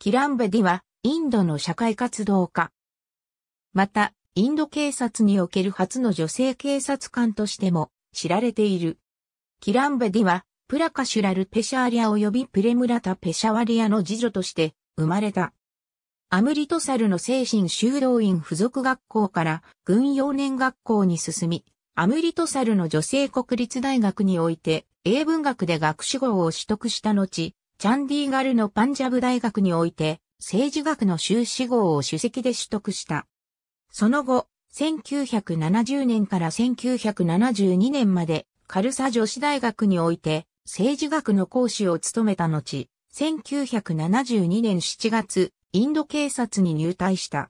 キランベディは、インドの社会活動家。また、インド警察における初の女性警察官としても知られている。キランベディは、プラカシュラル・ペシャーリア及びプレムラタ・ペシャワリアの次女として生まれた。アムリトサルの精神修道院附属学校から軍幼年学校に進み、アムリトサルの女性国立大学において英文学で学士号を取得した後、チャンディーガルのパンジャブ大学において、政治学の修士号を主席で取得した。その後、1970年から1972年まで、カルサ女子大学において、政治学の講師を務めた後、1972年7月、インド警察に入隊した。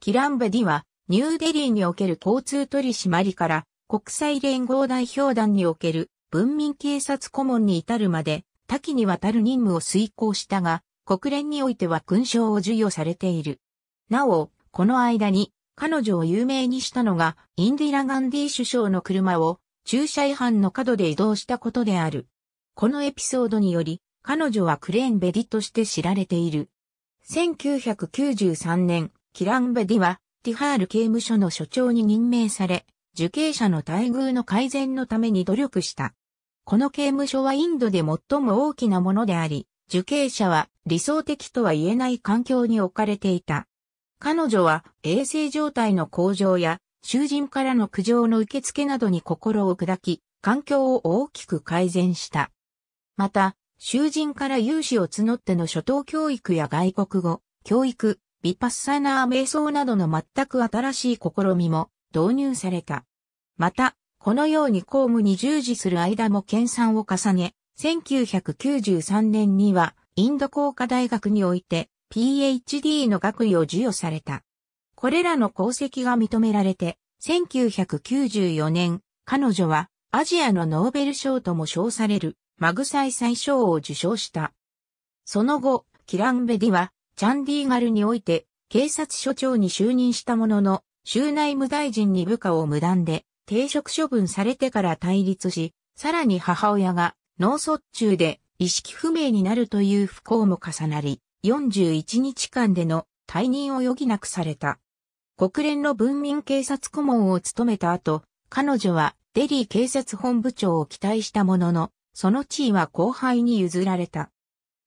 キランベディは、ニューデリーにおける交通取締りから、国際連合代表団における文民警察顧問に至るまで、多岐にわたる任務を遂行したが、国連においては勲章を授与されている。なお、この間に彼女を有名にしたのがインディラ・ガンディ首相の車を駐車違反の角で移動したことである。このエピソードにより彼女はクレーンベディとして知られている。1993年、キランベディはティハール刑務所の所長に任命され、受刑者の待遇の改善のために努力した。この刑務所はインドで最も大きなものであり、受刑者は理想的とは言えない環境に置かれていた。彼女は衛生状態の向上や囚人からの苦情の受付などに心を砕き、環境を大きく改善した。また、囚人から融資を募っての初等教育や外国語、教育、ビパッサナー瞑想などの全く新しい試みも導入された。また、このように公務に従事する間も研鑽を重ね、1993年にはインド工科大学において PhD の学位を授与された。これらの功績が認められて、1994年、彼女はアジアのノーベル賞とも称されるマグサイサイ賞を受賞した。その後、キランベディはチャンディーガルにおいて警察署長に就任したものの、州内務大臣に部下を無断で停職処分されてから対立し、さらに母親が脳卒中で意識不明になるという不幸も重なり、41日間での退任を余儀なくされた。国連の文民警察顧問を務めた後、彼女はデリー警察本部長を期待したものの、その地位は後輩に譲られた。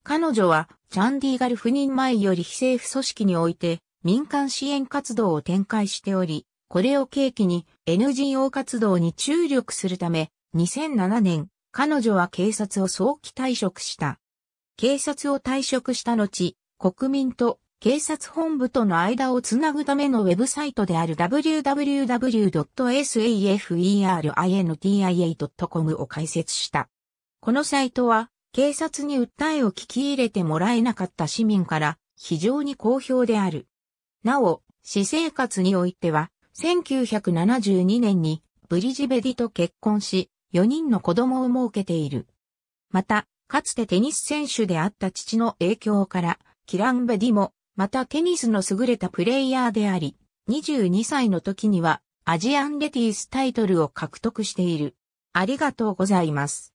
彼女はチャンディーガル赴任前より非政府組織において民間支援活動を展開しており、これを契機に NGO 活動に注力するため、2007年、彼女は警察を早期退職した。警察を退職した後、国民と警察本部との間をつなぐためのウェブサイトである www.saferintia.com を開設した。このサイトは、警察に訴えを聞き入れてもらえなかった市民から非常に好評である。なお、私生活においては、1972年にブリジベディと結婚し、4人の子供を設けている。また、かつてテニス選手であった父の影響から、キランベディも、またテニスの優れたプレイヤーであり、22歳の時にはアジアンレティースタイトルを獲得している。ありがとうございます。